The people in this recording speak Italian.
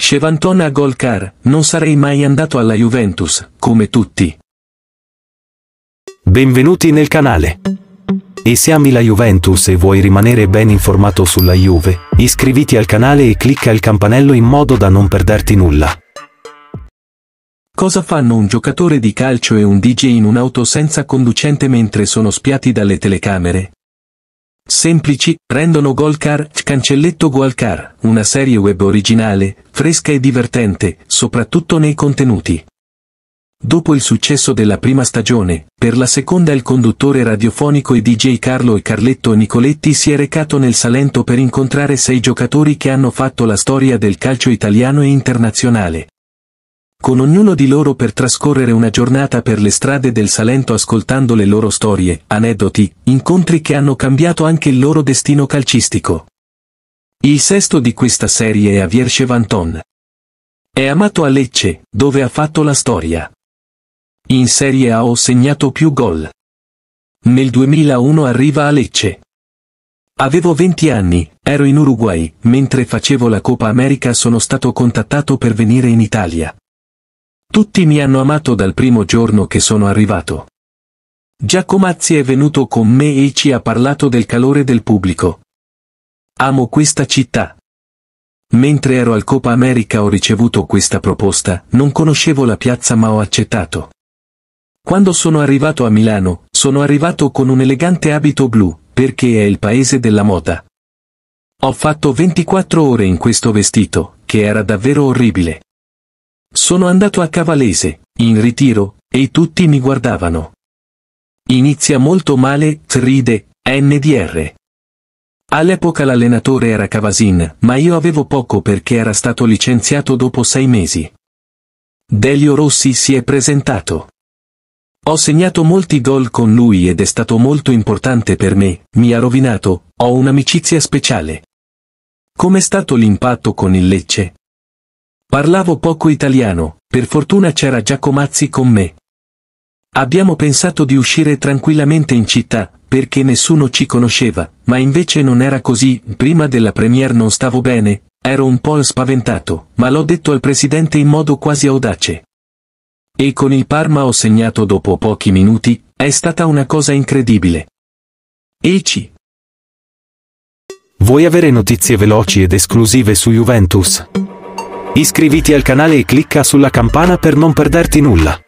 Scevantona a non sarei mai andato alla Juventus, come tutti. Benvenuti nel canale. E se ami la Juventus e vuoi rimanere ben informato sulla Juve, iscriviti al canale e clicca il campanello in modo da non perderti nulla. Cosa fanno un giocatore di calcio e un DJ in un'auto senza conducente mentre sono spiati dalle telecamere? Semplici, rendono Golcar, cancelletto Golcar, una serie web originale, fresca e divertente, soprattutto nei contenuti. Dopo il successo della prima stagione, per la seconda il conduttore radiofonico e DJ Carlo e Carletto Nicoletti si è recato nel Salento per incontrare sei giocatori che hanno fatto la storia del calcio italiano e internazionale, con ognuno di loro per trascorrere una giornata per le strade del Salento ascoltando le loro storie, aneddoti, incontri che hanno cambiato anche il loro destino calcistico. Il sesto di questa serie è Avier Chevanton. È amato a Lecce, dove ha fatto la storia. In Serie A ho segnato più gol. Nel 2001 arriva a Lecce. Avevo 20 anni, ero in Uruguay, mentre facevo la Coppa America sono stato contattato per venire in Italia. Tutti mi hanno amato dal primo giorno che sono arrivato. Giacomazzi è venuto con me e ci ha parlato del calore del pubblico. Amo questa città. Mentre ero al Copa America ho ricevuto questa proposta, non conoscevo la piazza ma ho accettato. Quando sono arrivato a Milano, sono arrivato con un elegante abito blu, perché è il paese della moda. Ho fatto 24 ore in questo vestito, che era davvero orribile. Sono andato a Cavalese, in ritiro, e tutti mi guardavano. Inizia molto male, ride, NDR. All'epoca l'allenatore era Cavasin, ma io avevo poco perché era stato licenziato dopo sei mesi. Delio Rossi si è presentato. Ho segnato molti gol con lui ed è stato molto importante per me, mi ha rovinato, ho un'amicizia speciale. Com'è stato l'impatto con il Lecce? Parlavo poco italiano, per fortuna c'era Giacomazzi con me. Abbiamo pensato di uscire tranquillamente in città, perché nessuno ci conosceva, ma invece non era così, prima della premiere non stavo bene, ero un po' spaventato, ma l'ho detto al presidente in modo quasi audace. E con il Parma ho segnato dopo pochi minuti, è stata una cosa incredibile. Eci. Vuoi avere notizie veloci ed esclusive su Juventus? Iscriviti al canale e clicca sulla campana per non perderti nulla.